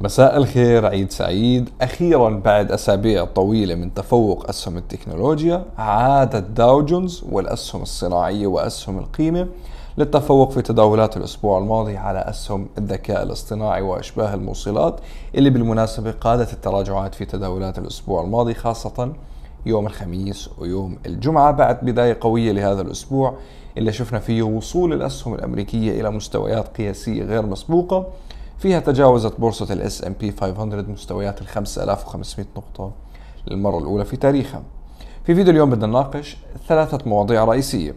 مساء الخير عيد سعيد أخيرا بعد أسابيع طويلة من تفوق أسهم التكنولوجيا عادت داو جونز والأسهم الصناعية وأسهم القيمة للتفوق في تداولات الأسبوع الماضي على أسهم الذكاء الاصطناعي وأشباه الموصلات اللي بالمناسبة قادت التراجعات في تداولات الأسبوع الماضي خاصة يوم الخميس ويوم الجمعة بعد بداية قوية لهذا الأسبوع اللي شفنا فيه وصول الأسهم الأمريكية إلى مستويات قياسية غير مسبوقة فيها تجاوزت بورصة الاس ام بي 500 مستويات ال 5500 نقطة للمرة الأولى في تاريخها. في فيديو اليوم بدنا نناقش ثلاثة مواضيع رئيسية.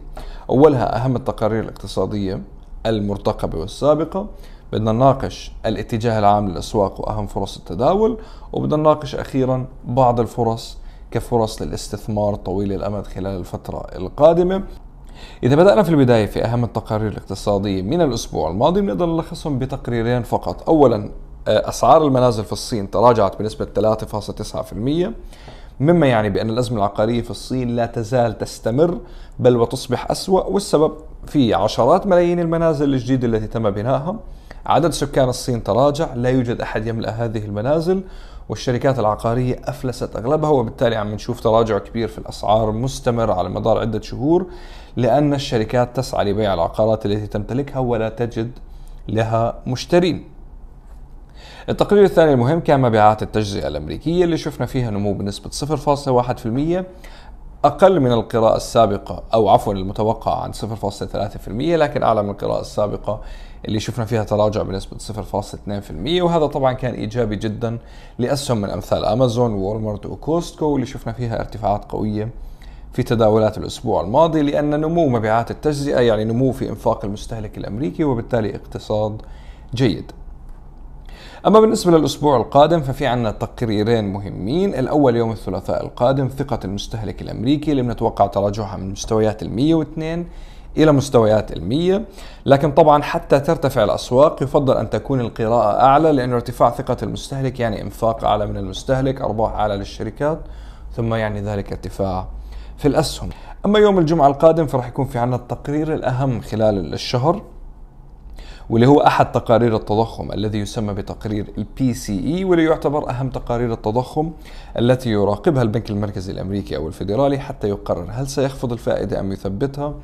أولها أهم التقارير الاقتصادية المرتقبة والسابقة، بدنا نناقش الاتجاه العام للأسواق وأهم فرص التداول، وبدنا نناقش أخيرا بعض الفرص كفرص للاستثمار طويل الامد خلال الفتره القادمه إذا بدأنا في البداية في أهم التقارير الاقتصادية من الأسبوع الماضي بنقدر نلخصهم بتقريرين فقط أولا آه، أسعار المنازل في الصين تراجعت بنسبة 3.9% مما يعني بأن الأزمة العقارية في الصين لا تزال تستمر بل وتصبح أسوأ والسبب في عشرات ملايين المنازل الجديدة التي تم بنائها عدد سكان الصين تراجع لا يوجد أحد يملأ هذه المنازل والشركات العقارية أفلست أغلبها وبالتالي عم نشوف تراجع كبير في الأسعار مستمر على مدار عدة شهور لأن الشركات تسعى لبيع العقارات التي تمتلكها ولا تجد لها مشترين التقرير الثاني المهم كان مبيعات التجزئة الأمريكية اللي شفنا فيها نمو بنسبة 0.1% أقل من القراءة السابقة أو عفوا المتوقع عن 0.3% لكن أعلى من القراءة السابقة اللي شفنا فيها تراجع بنسبة 0.2% وهذا طبعا كان إيجابي جدا لأسهم من أمثال أمازون وولمارت وكوستكو اللي شفنا فيها ارتفاعات قوية في تداولات الأسبوع الماضي لأن نمو مبيعات التجزئة يعني نمو في إنفاق المستهلك الأمريكي وبالتالي اقتصاد جيد أما بالنسبة للأسبوع القادم ففي عنا تقريرين مهمين الأول يوم الثلاثاء القادم ثقة المستهلك الأمريكي اللي بنتوقع تراجعها من مستويات المية واثنين إلى مستويات المية لكن طبعا حتى ترتفع الأسواق يفضل أن تكون القراءة أعلى لأن ارتفاع ثقة المستهلك يعني إنفاق أعلى من المستهلك أرباح أعلى للشركات ثم يعني ذلك ارتفاع في الأسهم أما يوم الجمعة القادم فراح يكون في عنا التقرير الأهم خلال الشهر واللي هو أحد تقارير التضخم الذي يسمى بتقرير البي سي اي e، واللي يعتبر أهم تقارير التضخم التي يراقبها البنك المركزي الأمريكي أو الفيدرالي حتى يقرر هل سيخفض الفائدة أم يثبتها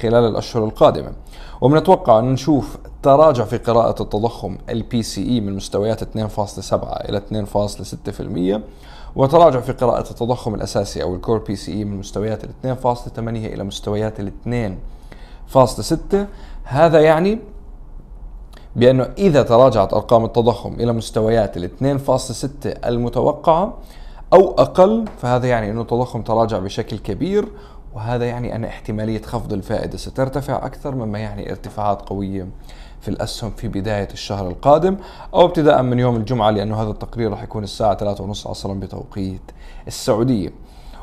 خلال الأشهر القادمة وبنتوقع أن نشوف تراجع في قراءة التضخم البي سي اي e من مستويات 2.7 إلى 2.6% وتراجع في قراءة التضخم الأساسي أو الكور بي سي إي من مستويات ال 2.8 إلى مستويات ال 2.6 هذا يعني بأنه إذا تراجعت أرقام التضخم إلى مستويات ال 2.6 المتوقعة أو أقل فهذا يعني أنه التضخم تراجع بشكل كبير وهذا يعني أن احتمالية خفض الفائدة سترتفع أكثر مما يعني ارتفاعات قوية في الأسهم في بداية الشهر القادم أو ابتداء من يوم الجمعة لأنه هذا التقرير راح يكون الساعة 3:30 عصرا بتوقيت السعودية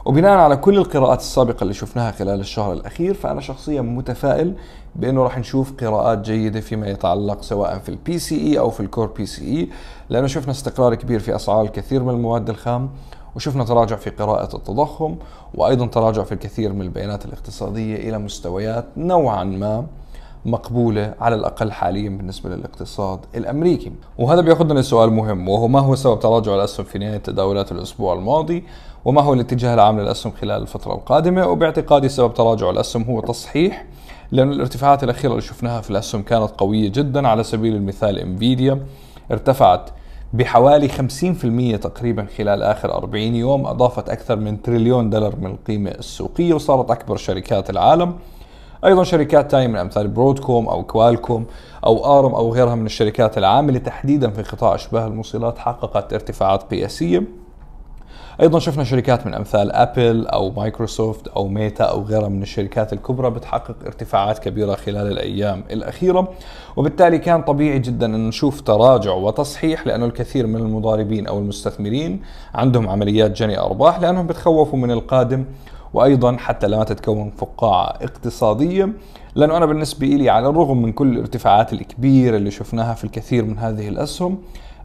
وبناء على كل القراءات السابقة اللي شفناها خلال الشهر الأخير فأنا شخصيا متفائل بأنه راح نشوف قراءات جيدة فيما يتعلق سواء في البي سي إي e أو في الكور بي سي إي لأنه شفنا استقرار كبير في أسعار الكثير من المواد الخام وشفنا تراجع في قراءة التضخم وأيضا تراجع في الكثير من البيانات الاقتصادية إلى مستويات نوعا ما مقبولة على الأقل حاليا بالنسبة للاقتصاد الأمريكي وهذا بيأخذنا لسؤال مهم وهو ما هو سبب تراجع الأسهم في نهاية تداولات الأسبوع الماضي وما هو الاتجاه العام للأسهم خلال الفترة القادمة وباعتقادي سبب تراجع الأسهم هو تصحيح لأن الارتفاعات الأخيرة اللي شفناها في الأسهم كانت قوية جدا على سبيل المثال انفيديا ارتفعت بحوالي 50% تقريبا خلال آخر 40 يوم أضافت أكثر من تريليون دولار من القيمة السوقية وصارت أكبر شركات العالم ايضا شركات تايم من امثال برودكوم او كوالكوم او ارم او غيرها من الشركات العامله تحديدا في قطاع اشباه الموصلات حققت ارتفاعات قياسيه ايضا شفنا شركات من امثال ابل او مايكروسوفت او ميتا او غيرها من الشركات الكبرى بتحقق ارتفاعات كبيره خلال الايام الاخيره وبالتالي كان طبيعي جدا ان نشوف تراجع وتصحيح لانه الكثير من المضاربين او المستثمرين عندهم عمليات جني ارباح لانهم بتخوفوا من القادم وايضا حتى لا تتكون فقاعه اقتصاديه لانه انا بالنسبه لي على الرغم من كل الارتفاعات الكبيره اللي شفناها في الكثير من هذه الاسهم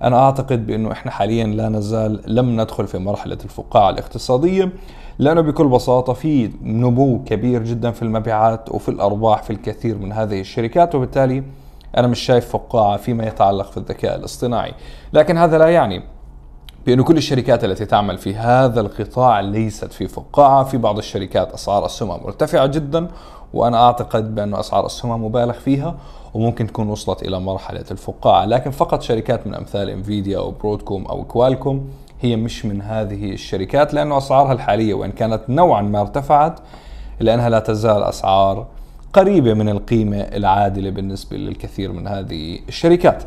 أنا أعتقد بأنه إحنا حاليا لا نزال لم ندخل في مرحلة الفقاعة الاقتصادية لأنه بكل بساطة في نمو كبير جدا في المبيعات وفي الأرباح في الكثير من هذه الشركات وبالتالي أنا مش شايف فقاعة فيما يتعلق في الذكاء الاصطناعي لكن هذا لا يعني بأن كل الشركات التي تعمل في هذا القطاع ليست في فقاعة في بعض الشركات أسعار أسهمها مرتفعة جدا وانا اعتقد بأن اسعار اسهمها مبالغ فيها وممكن تكون وصلت الى مرحله الفقاعه لكن فقط شركات من امثال انفيديا او برودكوم او كوالكوم هي مش من هذه الشركات لانه اسعارها الحاليه وان كانت نوعا ما ارتفعت لانها لا تزال اسعار قريبه من القيمه العادله بالنسبه للكثير من هذه الشركات.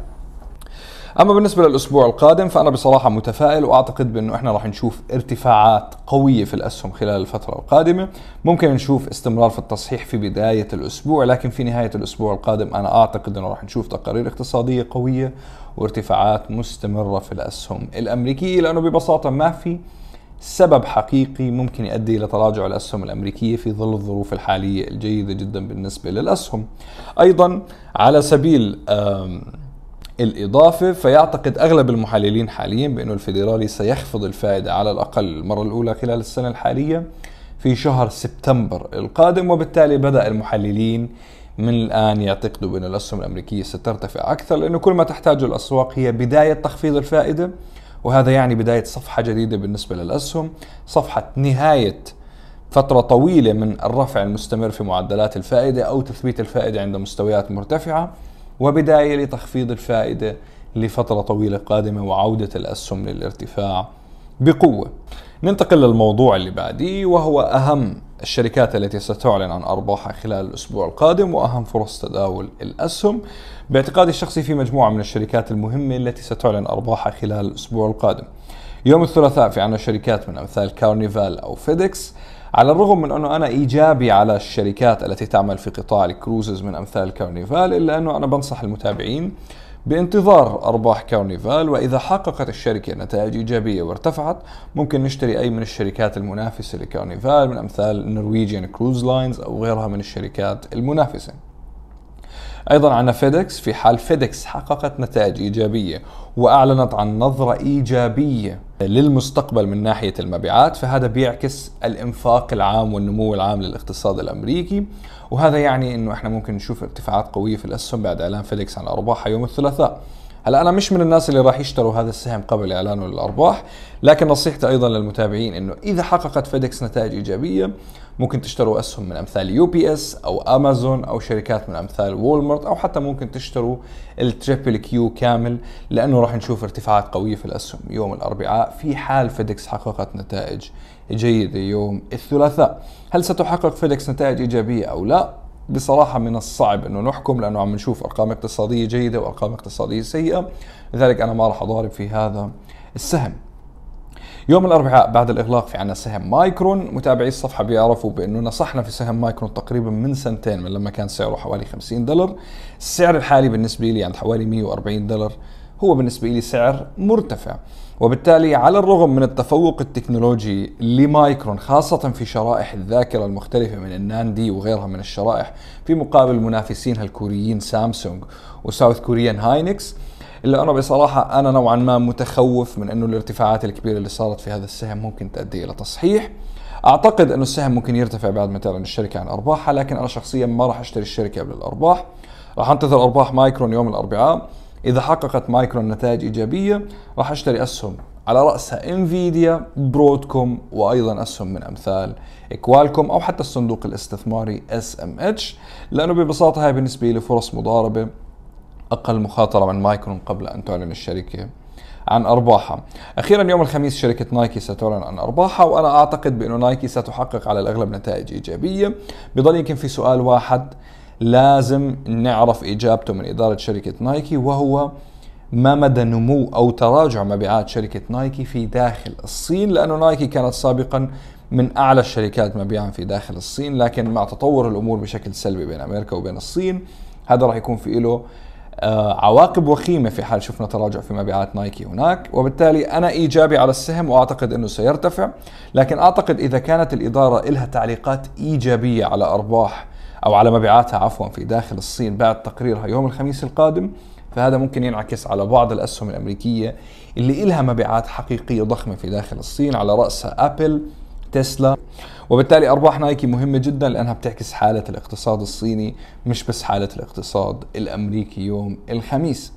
اما بالنسبه للاسبوع القادم فانا بصراحه متفائل واعتقد بانه احنا راح نشوف ارتفاعات قويه في الاسهم خلال الفتره القادمه ممكن نشوف استمرار في التصحيح في بدايه الاسبوع لكن في نهايه الاسبوع القادم انا اعتقد انه راح نشوف تقارير اقتصاديه قويه وارتفاعات مستمره في الاسهم الامريكيه لانه ببساطه ما في سبب حقيقي ممكن يؤدي الى تراجع الاسهم الامريكيه في ظل الظروف الحاليه الجيده جدا بالنسبه للاسهم. ايضا على سبيل الإضافة فيعتقد أغلب المحللين حاليا بأن الفيدرالي سيخفض الفائدة على الأقل المرة الأولى خلال السنة الحالية في شهر سبتمبر القادم وبالتالي بدأ المحللين من الآن يعتقدوا بأن الأسهم الأمريكية سترتفع أكثر لأنه كل ما تحتاجه الأسواق هي بداية تخفيض الفائدة وهذا يعني بداية صفحة جديدة بالنسبة للأسهم صفحة نهاية فترة طويلة من الرفع المستمر في معدلات الفائدة أو تثبيت الفائدة عند مستويات مرتفعة وبداية لتخفيض الفائدة لفترة طويلة قادمة وعودة الأسهم للارتفاع بقوة ننتقل للموضوع اللي بعديه وهو أهم الشركات التي ستعلن عن أرباحها خلال الأسبوع القادم وأهم فرص تداول الأسهم باعتقادي الشخصي في مجموعة من الشركات المهمة التي ستعلن أرباحها خلال الأسبوع القادم يوم الثلاثاء في عنا شركات من أمثال كارنيفال أو فيدكس على الرغم من أنه أنا إيجابي على الشركات التي تعمل في قطاع الكروزز من أمثال كارنيفال إلا أنه أنا بنصح المتابعين بانتظار أرباح كارنيفال وإذا حققت الشركة نتائج إيجابية وارتفعت ممكن نشتري أي من الشركات المنافسة لكارنيفال من أمثال نرويجيان كروز لاينز أو غيرها من الشركات المنافسة أيضا عن فيدكس في حال فيدكس حققت نتائج إيجابية وأعلنت عن نظرة إيجابية للمستقبل من ناحية المبيعات فهذا بيعكس الإنفاق العام والنمو العام للاقتصاد الأمريكي وهذا يعني أنه إحنا ممكن نشوف ارتفاعات قوية في الأسهم بعد إعلان فيدكس عن أرباحها يوم الثلاثاء هلا انا مش من الناس اللي راح يشتروا هذا السهم قبل اعلانه للارباح لكن نصيحتي ايضا للمتابعين انه اذا حققت فيدكس نتائج ايجابيه ممكن تشتروا اسهم من امثال يو بي اس او امازون او شركات من امثال وولمارت او حتى ممكن تشتروا التريبل كيو كامل لانه راح نشوف ارتفاعات قويه في الاسهم يوم الاربعاء في حال فيدكس حققت نتائج جيده يوم الثلاثاء هل ستحقق فيدكس نتائج ايجابيه او لا بصراحه من الصعب انه نحكم لانه عم نشوف ارقام اقتصاديه جيده وارقام اقتصاديه سيئه لذلك انا ما راح اضارب في هذا السهم يوم الاربعاء بعد الاغلاق في عنا سهم مايكرون متابعي الصفحه بيعرفوا بانه نصحنا في سهم مايكرون تقريبا من سنتين من لما كان سعره حوالي 50 دولار السعر الحالي بالنسبه لي عند حوالي 140 دولار هو بالنسبه لي سعر مرتفع وبالتالي على الرغم من التفوق التكنولوجي لمايكرون خاصة في شرائح الذاكرة المختلفة من الناندي وغيرها من الشرائح في مقابل منافسينها الكوريين سامسونج وساوث كوريان هاينكس الا أنا بصراحه انا نوعا ما متخوف من انه الارتفاعات الكبيره اللي صارت في هذا السهم ممكن تؤدي الى تصحيح اعتقد انه السهم ممكن يرتفع بعد ما تعلن الشركه عن ارباحها لكن انا شخصيا ما راح اشتري الشركه قبل الارباح راح انتظر ارباح مايكرون يوم الاربعاء إذا حققت مايكرون نتائج إيجابية راح أشتري أسهم على رأسها انفيديا برودكوم وأيضا أسهم من أمثال كوالكوم أو حتى الصندوق الاستثماري اس ام اتش لأنه ببساطة هاي بالنسبة لي فرص مضاربة أقل مخاطرة من مايكرون قبل أن تعلن الشركة عن ارباحها. اخيرا يوم الخميس شركه نايكي ستعلن عن ارباحها وانا اعتقد بانه نايكي ستحقق على الاغلب نتائج ايجابيه، بضل يمكن في سؤال واحد لازم نعرف اجابته من اداره شركه نايكي وهو ما مدى نمو او تراجع مبيعات شركه نايكي في داخل الصين لانه نايكي كانت سابقا من اعلى الشركات مبيعا في داخل الصين لكن مع تطور الامور بشكل سلبي بين امريكا وبين الصين هذا راح يكون في له آه، عواقب وخيمه في حال شفنا تراجع في مبيعات نايكي هناك وبالتالي انا ايجابي على السهم واعتقد انه سيرتفع لكن اعتقد اذا كانت الاداره لها تعليقات ايجابيه على ارباح أو على مبيعاتها عفوا في داخل الصين بعد تقريرها يوم الخميس القادم فهذا ممكن ينعكس على بعض الأسهم الأمريكية اللي إلها مبيعات حقيقية ضخمة في داخل الصين على رأسها أبل تسلا وبالتالي أرباح نايكي مهمة جدا لأنها بتعكس حالة الاقتصاد الصيني مش بس حالة الاقتصاد الأمريكي يوم الخميس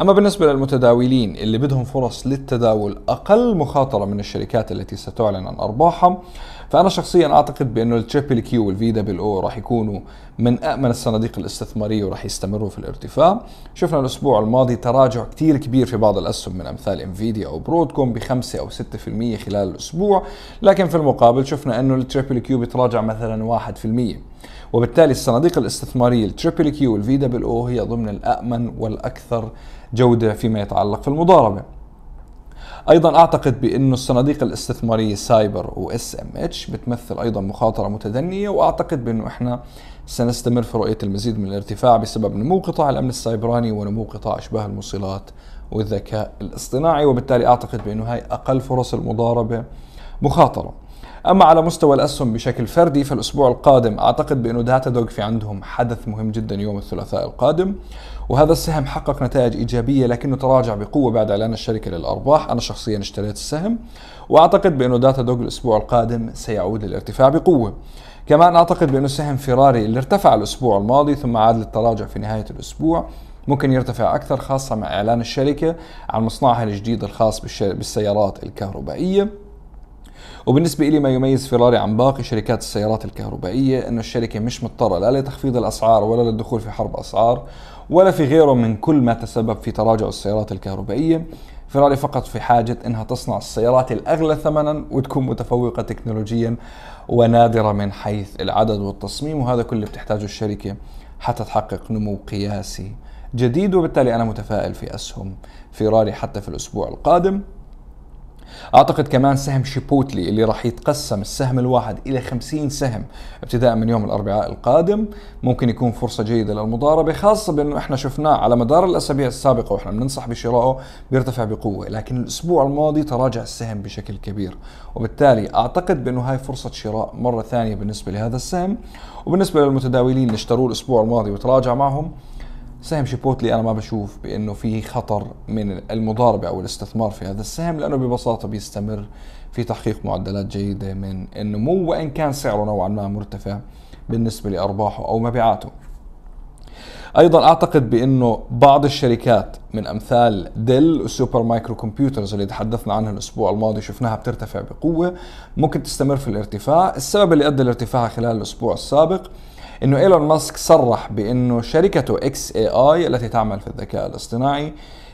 أما بالنسبة للمتداولين اللي بدهم فرص للتداول أقل مخاطرة من الشركات التي ستعلن عن أرباحها فأنا شخصيا أعتقد بأنه التريبل كيو والفي دبل أو راح يكونوا من أأمن الصناديق الاستثمارية وراح يستمروا في الارتفاع شفنا الأسبوع الماضي تراجع كتير كبير في بعض الأسهم من أمثال انفيديا أو برودكوم بخمسة أو 6% خلال الأسبوع لكن في المقابل شفنا أنه التريبل كيو بتراجع مثلا 1% وبالتالي الصناديق الاستثمارية التريبل كيو والفي دبل او هي ضمن الامن والأكثر جودة فيما يتعلق في المضاربة ايضا اعتقد بانه الصناديق الاستثماريه سايبر واس ام اتش بتمثل ايضا مخاطره متدنيه واعتقد بانه احنا سنستمر في رؤيه المزيد من الارتفاع بسبب نمو قطاع الامن السيبراني ونمو قطاع اشباه الموصلات والذكاء الاصطناعي وبالتالي اعتقد بانه هاي اقل فرص المضاربه مخاطره اما على مستوى الاسهم بشكل فردي فالاسبوع القادم اعتقد بانه داتا دوغ في عندهم حدث مهم جدا يوم الثلاثاء القادم وهذا السهم حقق نتائج ايجابيه لكنه تراجع بقوه بعد اعلان الشركه للارباح انا شخصيا اشتريت السهم واعتقد بانه داتا دوغ الاسبوع القادم سيعود للارتفاع بقوه كمان اعتقد بانه سهم فيراري اللي ارتفع الاسبوع الماضي ثم عاد للتراجع في نهايه الاسبوع ممكن يرتفع اكثر خاصه مع اعلان الشركه عن مصنعها الجديد الخاص بالسيارات الكهربائيه وبالنسبة إلي ما يميز فيراري عن باقي شركات السيارات الكهربائية أنه الشركة مش مضطرة لا لتخفيض الأسعار ولا للدخول في حرب أسعار ولا في غيره من كل ما تسبب في تراجع السيارات الكهربائية فيراري فقط في حاجة أنها تصنع السيارات الأغلى ثمنا وتكون متفوقة تكنولوجيا ونادرة من حيث العدد والتصميم وهذا كل اللي بتحتاجه الشركة حتى تحقق نمو قياسي جديد وبالتالي أنا متفائل في أسهم فيراري حتى في الأسبوع القادم اعتقد كمان سهم شيبوتلي اللي راح يتقسم السهم الواحد الى 50 سهم ابتداء من يوم الاربعاء القادم ممكن يكون فرصه جيده للمضاربه خاصه بانه احنا شفناه على مدار الاسابيع السابقه واحنا بننصح بشرائه بيرتفع بقوه لكن الاسبوع الماضي تراجع السهم بشكل كبير وبالتالي اعتقد بانه هاي فرصه شراء مره ثانيه بالنسبه لهذا السهم وبالنسبه للمتداولين اللي اشتروه الاسبوع الماضي وتراجع معهم سهم شيبوتلي انا ما بشوف بانه في خطر من المضاربه او الاستثمار في هذا السهم لانه ببساطه بيستمر في تحقيق معدلات جيده من النمو وان كان سعره نوعا ما مرتفع بالنسبه لارباحه او مبيعاته. ايضا اعتقد بانه بعض الشركات من امثال ديل وسوبر مايكرو كمبيوترز اللي تحدثنا عنها الاسبوع الماضي شفناها بترتفع بقوه ممكن تستمر في الارتفاع، السبب اللي ادى لارتفاعها خلال الاسبوع السابق انه ايلون ماسك صرح بانه شركته اكس اي اي التي تعمل في الذكاء الاصطناعي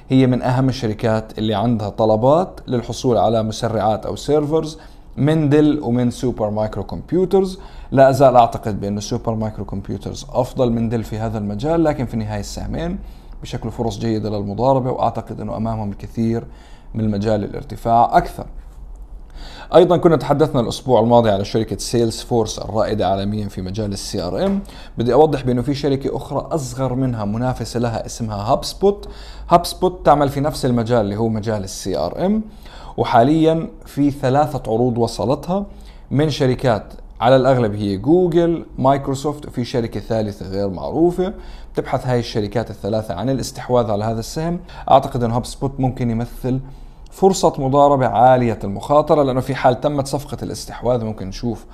هي من اهم الشركات اللي عندها طلبات للحصول على مسرعات او سيرفرز من ديل ومن سوبر مايكرو كمبيوترز لا ازال اعتقد بانه سوبر مايكرو كمبيوترز افضل من ديل في هذا المجال لكن في النهايه السهمين بشكل فرص جيده للمضاربه واعتقد انه امامهم الكثير من المجال الارتفاع اكثر ايضا كنا تحدثنا الاسبوع الماضي على شركه سيلز فورس الرائده عالميا في مجال السي ار ام بدي اوضح بانه في شركه اخرى اصغر منها منافسه لها اسمها هاب سبوت هاب سبوت تعمل في نفس المجال اللي هو مجال السي ار ام وحاليا في ثلاثه عروض وصلتها من شركات على الاغلب هي جوجل مايكروسوفت وفي شركه ثالثه غير معروفه بتبحث هاي الشركات الثلاثه عن الاستحواذ على هذا السهم اعتقد ان هاب سبوت ممكن يمثل فرصة مضاربة عالية المخاطرة لأنه في حال تمت صفقة الاستحواذ ممكن نشوف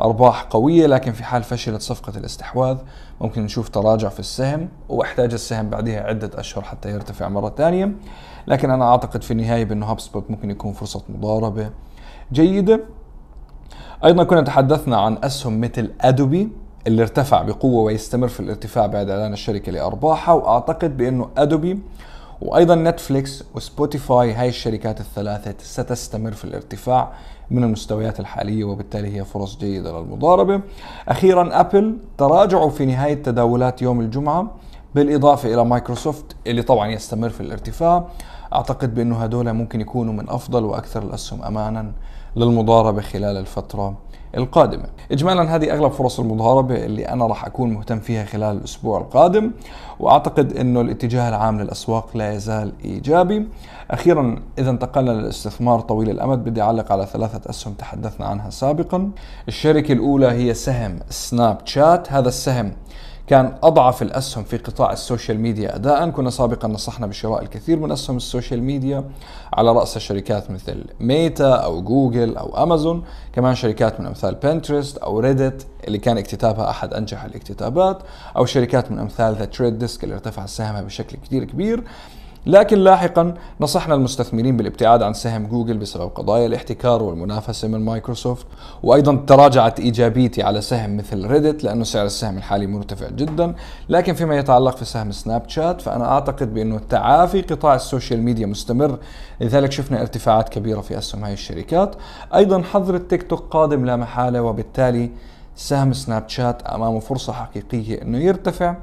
أرباح قوية لكن في حال فشلت صفقة الاستحواذ ممكن نشوف تراجع في السهم واحتاج السهم بعدها عدة أشهر حتى يرتفع مرة ثانية لكن أنا أعتقد في النهاية بأنه هابسبوت ممكن يكون فرصة مضاربة جيدة أيضا كنا تحدثنا عن أسهم مثل أدوبي اللي ارتفع بقوة ويستمر في الارتفاع بعد إعلان الشركة لأرباحها وأعتقد بأنه أدوبي وايضا نتفليكس وسبوتيفاي هاي الشركات الثلاثه ستستمر في الارتفاع من المستويات الحاليه وبالتالي هي فرص جيده للمضاربه. اخيرا ابل تراجعوا في نهايه تداولات يوم الجمعه بالاضافه الى مايكروسوفت اللي طبعا يستمر في الارتفاع. اعتقد بانه هدول ممكن يكونوا من افضل واكثر الاسهم امانا للمضاربة خلال الفترة القادمة إجمالا هذه أغلب فرص المضاربة اللي أنا راح أكون مهتم فيها خلال الأسبوع القادم وأعتقد أنه الاتجاه العام للأسواق لا يزال إيجابي أخيرا إذا انتقلنا للاستثمار طويل الأمد بدي أعلق على ثلاثة أسهم تحدثنا عنها سابقا الشركة الأولى هي سهم سناب شات هذا السهم كان أضعف الأسهم في قطاع السوشيال ميديا أداء كنا سابقا نصحنا بشراء الكثير من أسهم السوشيال ميديا على رأس شركات مثل ميتا أو جوجل أو أمازون كمان شركات من أمثال بنترست أو ريدت اللي كان اكتتابها أحد أنجح الاكتتابات أو شركات من أمثال ذا تريد ديسك اللي ارتفع سهمها بشكل كثير كبير لكن لاحقا نصحنا المستثمرين بالابتعاد عن سهم جوجل بسبب قضايا الاحتكار والمنافسة من مايكروسوفت وأيضا تراجعت إيجابيتي على سهم مثل ريدت لأنه سعر السهم الحالي مرتفع جدا لكن فيما يتعلق في سهم سناب شات فأنا أعتقد بأنه تعافي قطاع السوشيال ميديا مستمر لذلك شفنا ارتفاعات كبيرة في أسهم هاي الشركات أيضا حظر التيك توك قادم لا محالة وبالتالي سهم سناب شات أمامه فرصة حقيقية أنه يرتفع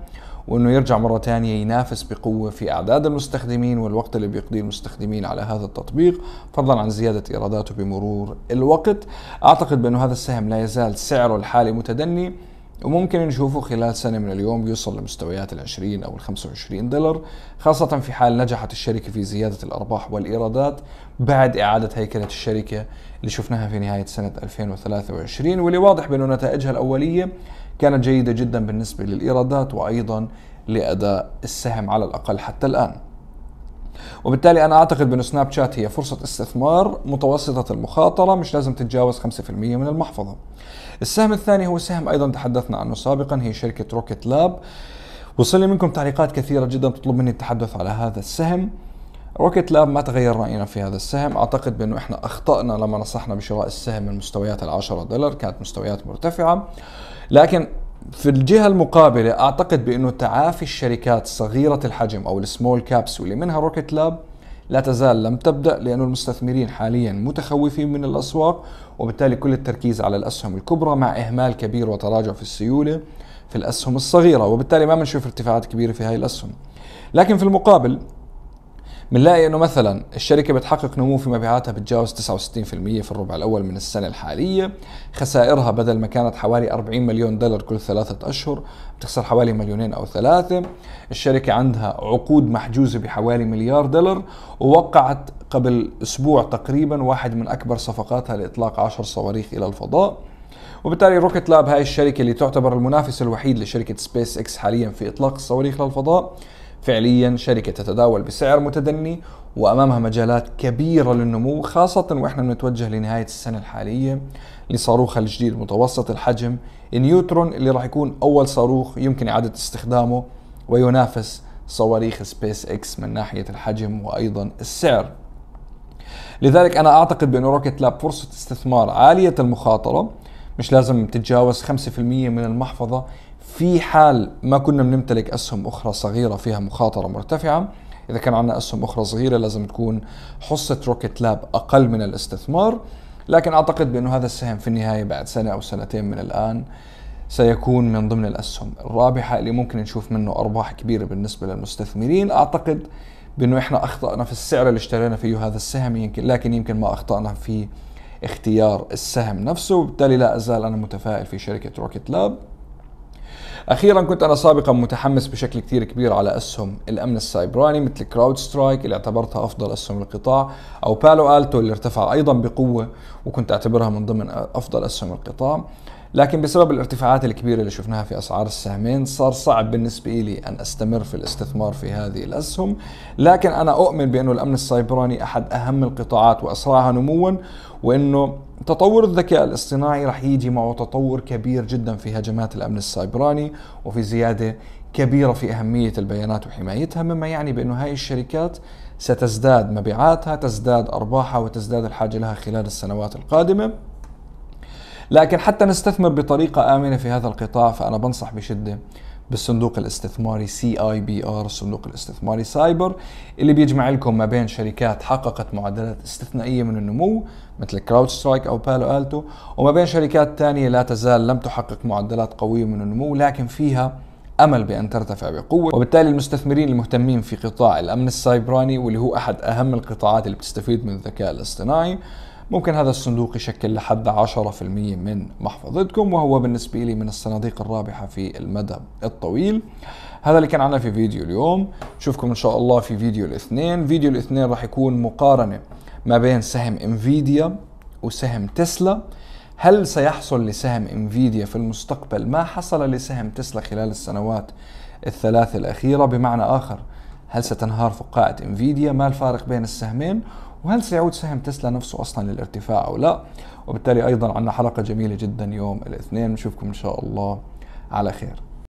وانه يرجع مره ثانيه ينافس بقوه في اعداد المستخدمين والوقت اللي بيقضيه المستخدمين على هذا التطبيق فضلا عن زياده ايراداته بمرور الوقت اعتقد بانه هذا السهم لا يزال سعره الحالي متدني وممكن نشوفه خلال سنة من اليوم يوصل لمستويات ال 20 أو ال 25 دولار خاصة في حال نجحت الشركة في زيادة الأرباح والإيرادات بعد إعادة هيكلة الشركة اللي شفناها في نهاية سنة 2023 واللي واضح بأنه نتائجها الأولية كانت جيدة جدا بالنسبة للإيرادات وأيضا لأداء السهم على الأقل حتى الآن وبالتالي أنا أعتقد بأن سناب شات هي فرصة استثمار متوسطة المخاطرة مش لازم تتجاوز 5% من المحفظة السهم الثاني هو سهم أيضا تحدثنا عنه سابقا هي شركة روكيت لاب وصل لي منكم تعليقات كثيرة جدا تطلب مني التحدث على هذا السهم روكيت لاب ما تغير راينا في هذا السهم اعتقد بانه احنا اخطانا لما نصحنا بشراء السهم من مستويات ال10 دولار كانت مستويات مرتفعه لكن في الجهة المقابلة أعتقد بأنه تعافي الشركات صغيرة الحجم أو السمول كابس واللي منها روكيت لاب لا تزال لم تبدأ لأن المستثمرين حاليا متخوفين من الأسواق وبالتالي كل التركيز على الأسهم الكبرى مع إهمال كبير وتراجع في السيولة في الأسهم الصغيرة وبالتالي ما بنشوف ارتفاعات كبيرة في هاي الأسهم لكن في المقابل بنلاقي انه مثلا الشركه بتحقق نمو في مبيعاتها بتجاوز 69% في الربع الاول من السنه الحاليه خسائرها بدل ما كانت حوالي 40 مليون دولار كل ثلاثه اشهر بتخسر حوالي مليونين او ثلاثه الشركه عندها عقود محجوزه بحوالي مليار دولار ووقعت قبل اسبوع تقريبا واحد من اكبر صفقاتها لاطلاق 10 صواريخ الى الفضاء وبالتالي روكت لاب هاي الشركة اللي تعتبر المنافس الوحيد لشركة سبيس اكس حاليا في اطلاق الصواريخ للفضاء فعليا شركة تتداول بسعر متدني وأمامها مجالات كبيرة للنمو خاصة وإحنا بنتوجه لنهاية السنة الحالية لصاروخها الجديد متوسط الحجم نيوترون اللي راح يكون أول صاروخ يمكن إعادة استخدامه وينافس صواريخ سبيس اكس من ناحية الحجم وأيضا السعر لذلك أنا أعتقد بأن روكيت لاب فرصة استثمار عالية المخاطرة مش لازم تتجاوز 5% من المحفظة في حال ما كنا بنمتلك أسهم أخرى صغيرة فيها مخاطرة مرتفعة إذا كان عندنا أسهم أخرى صغيرة لازم تكون حصة روكيت لاب أقل من الاستثمار لكن أعتقد بأنه هذا السهم في النهاية بعد سنة أو سنتين من الآن سيكون من ضمن الأسهم الرابحة اللي ممكن نشوف منه أرباح كبيرة بالنسبة للمستثمرين أعتقد بأنه إحنا أخطأنا في السعر اللي اشترينا فيه هذا السهم يمكن لكن يمكن ما أخطأنا في اختيار السهم نفسه وبالتالي لا أزال أنا متفائل في شركة روكيت لاب اخيرا كنت انا سابقا متحمس بشكل كثير كبير على اسهم الامن السايبراني مثل كراود سترايك اللي اعتبرتها افضل اسهم القطاع او بالو التو اللي ارتفع ايضا بقوه وكنت اعتبرها من ضمن افضل اسهم القطاع لكن بسبب الارتفاعات الكبيرة اللي شفناها في أسعار السهمين صار صعب بالنسبة لي أن أستمر في الاستثمار في هذه الأسهم لكن أنا أؤمن بأنه الأمن السيبراني أحد أهم القطاعات وأسرعها نموا وأنه تطور الذكاء الاصطناعي رح يجي معه تطور كبير جدا في هجمات الأمن السيبراني وفي زيادة كبيرة في أهمية البيانات وحمايتها مما يعني بأنه هاي الشركات ستزداد مبيعاتها تزداد أرباحها وتزداد الحاجة لها خلال السنوات القادمة لكن حتى نستثمر بطريقة آمنة في هذا القطاع فأنا بنصح بشدة بالصندوق الاستثماري سي اي بي ار الصندوق الاستثماري سايبر اللي بيجمع لكم ما بين شركات حققت معدلات استثنائيه من النمو مثل كراود سترايك او بالو التو وما بين شركات ثانيه لا تزال لم تحقق معدلات قويه من النمو لكن فيها امل بان ترتفع بقوه وبالتالي المستثمرين المهتمين في قطاع الامن السايبراني واللي هو احد اهم القطاعات اللي بتستفيد من الذكاء الاصطناعي ممكن هذا الصندوق يشكل لحد 10% من محفظتكم وهو بالنسبة لي من الصناديق الرابحة في المدى الطويل هذا اللي كان عنا في فيديو اليوم نشوفكم ان شاء الله في فيديو الاثنين فيديو الاثنين راح يكون مقارنة ما بين سهم انفيديا وسهم تسلا هل سيحصل لسهم انفيديا في المستقبل ما حصل لسهم تسلا خلال السنوات الثلاث الأخيرة بمعنى آخر هل ستنهار فقاعة انفيديا ما الفارق بين السهمين وهل سيعود سهم تسلا نفسه اصلا للارتفاع او لا وبالتالي ايضا عندنا حلقه جميله جدا يوم الاثنين نشوفكم ان شاء الله على خير